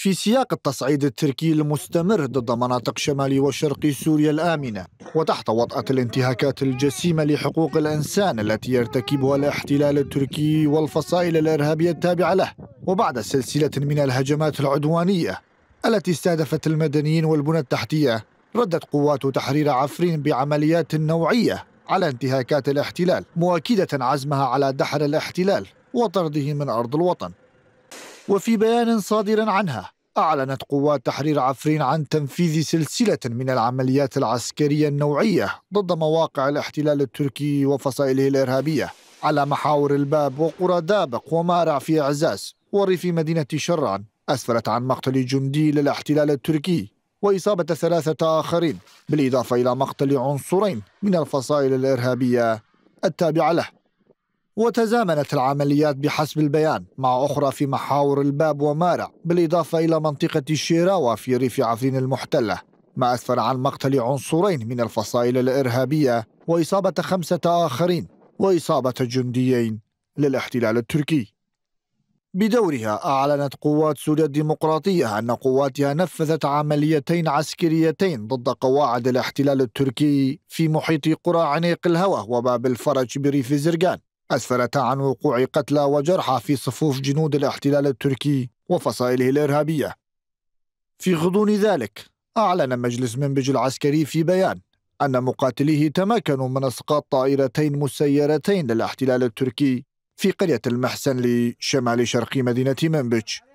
في سياق التصعيد التركي المستمر ضد مناطق شمال وشرق سوريا الآمنة وتحت وطأة الانتهاكات الجسيمة لحقوق الإنسان التي يرتكبها الاحتلال التركي والفصائل الإرهابية التابعة له وبعد سلسلة من الهجمات العدوانية التي استهدفت المدنيين والبنى التحتية ردت قوات تحرير عفرين بعمليات نوعية على انتهاكات الاحتلال مؤكدة عزمها على دحر الاحتلال وطرده من أرض الوطن وفي بيان صادر عنها أعلنت قوات تحرير عفرين عن تنفيذ سلسلة من العمليات العسكرية النوعية ضد مواقع الاحتلال التركي وفصائله الإرهابية على محاور الباب وقرى دابق ومارع في إعزاز وريف مدينة شران أسفرت عن مقتل جندي للاحتلال التركي وإصابة ثلاثة آخرين بالإضافة إلى مقتل عنصرين من الفصائل الإرهابية التابعة له وتزامنت العمليات بحسب البيان مع أخرى في محاور الباب ومارع بالإضافة إلى منطقة الشيراوة في ريف عفرين المحتلة ما أسفر عن مقتل عنصرين من الفصائل الإرهابية وإصابة خمسة آخرين وإصابة جنديين للاحتلال التركي بدورها أعلنت قوات سوريا الديمقراطية أن قواتها نفذت عمليتين عسكريتين ضد قواعد الاحتلال التركي في محيط قرى عنيق الهوى وباب الفرج بريف زرقان أسفرت عن وقوع قتلى وجرحى في صفوف جنود الاحتلال التركي وفصائله الإرهابية في غضون ذلك أعلن مجلس منبج العسكري في بيان أن مقاتليه تمكنوا من إسقاط طائرتين مسيرتين للاحتلال التركي في قرية المحسن لشمال شرق مدينة منبج